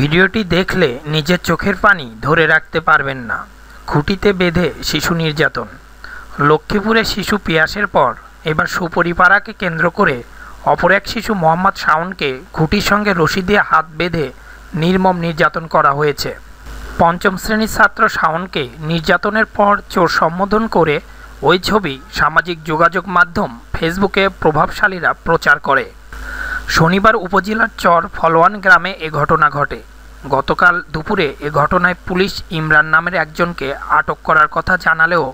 ভিডিওটি দেখলে নিজের চোখের পানি ধরে রাখতে পারবেন না খুঁটিতে বেঁধে শিশু নির্যাতন লক্ষ্মীপুরে শিশু পিয়াসের পর এবার সুপরিপাড়াকে কেন্দ্র করে অপর এক শিশু মোহাম্মদ শাওনকে খুঁটির সঙ্গে রশি দিয়ে হাত বেঁধে নির্মম নির্যাতন করা হয়েছে পঞ্চম শ্রেণীর ছাত্র শাওনকে নির্যাতনের পর চোর সম্বোধন করে ওই ছবি সামাজিক যোগাযোগ মাধ্যম ফেসবুকে প্রভাবশালীরা প্রচার করে শনিবার উপজেলার চর ফলোয়ান গ্রামে এ ঘটনা ঘটে গতকাল দুপুরে এ ঘটনায় পুলিশ ইমরান নামের একজনকে আটক করার কথা জানালেও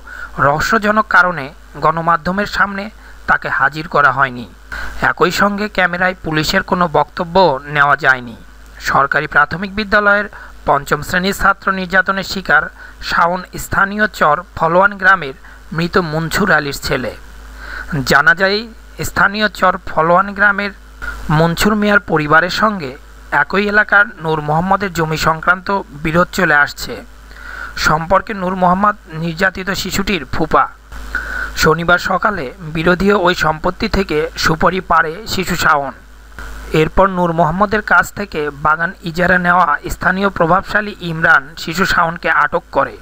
রহস্যজনক কারণে গণমাধ্যমের সামনে তাকে হাজির করা হয়নি একই সঙ্গে ক্যামেরায় পুলিশের কোনো বক্তব্য নেওয়া যায়নি সরকারি প্রাথমিক বিদ্যালয়ের পঞ্চম শ্রেণীর ছাত্র নির্যাতনের শিকার শাওন স্থানীয় চর ফলোয়ান গ্রামের মৃত মনসুর আলীর ছেলে জানা যায় স্থানীয় চর ফলোয়ান গ্রামের মনছুর মিয়ার পরিবারের সঙ্গে একই এলাকার নূর মোহাম্মদের জমি সংক্রান্ত বিরোধ চলে আসছে সম্পর্কে নূর মোহাম্মদ নির্যাতিত শিশুটির ফুপা শনিবার সকালে বিরোধীয় ওই সম্পত্তি থেকে সুপরি পারে শিশু শাওন এরপর নূর মোহাম্মদের কাছ থেকে বাগান ইজারা নেওয়া স্থানীয় প্রভাবশালী ইমরান শিশু শাওনকে আটক করে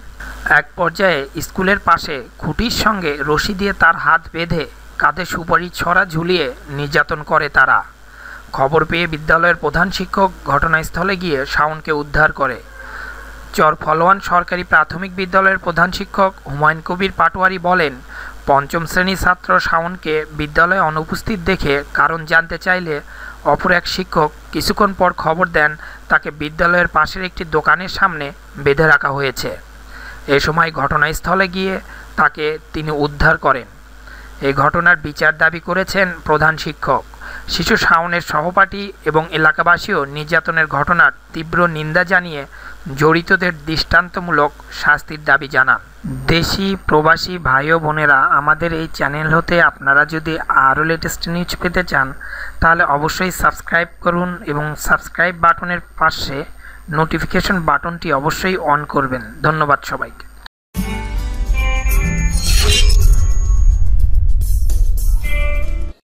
এক পর্যায়ে স্কুলের পাশে খুঁটির সঙ্গে রশি দিয়ে তার হাত বেঁধে কাঁধে সুপারি ছড়া ঝুলিয়ে নির্যাতন করে তারা খবর পেয়ে বিদ্যালয়ের প্রধান শিক্ষক ঘটনাস্থলে গিয়ে শাওনকে উদ্ধার করে চর ফলোয়ান সরকারি প্রাথমিক বিদ্যালয়ের প্রধান শিক্ষক হুমায়ুন কবির পাটোয়ারি বলেন পঞ্চম শ্রেণীর ছাত্র শাওনকে বিদ্যালয়ে অনুপস্থিত দেখে কারণ জানতে চাইলে অপর এক শিক্ষক কিছুক্ষণ পর খবর দেন তাকে বিদ্যালয়ের পাশের একটি দোকানের সামনে বেঁধে রাখা হয়েছে এ সময় ঘটনাস্থলে গিয়ে তাকে তিনি উদ্ধার করেন এই ঘটনার বিচার দাবি করেছেন প্রধান শিক্ষক শিশু শাওনের সহপাঠী এবং এলাকাবাসীও নির্যাতনের ঘটনার তীব্র নিন্দা জানিয়ে জড়িতদের দৃষ্টান্তমূলক শাস্তির দাবি জানান দেশি প্রবাসী ভাই ও বোনেরা আমাদের এই চ্যানেল হতে আপনারা যদি আরও লেটেস্ট নিউজ পেতে চান তাহলে অবশ্যই সাবস্ক্রাইব করুন এবং সাবস্ক্রাইব বাটনের পাশে নোটিফিকেশন বাটনটি অবশ্যই অন করবেন ধন্যবাদ সবাইকে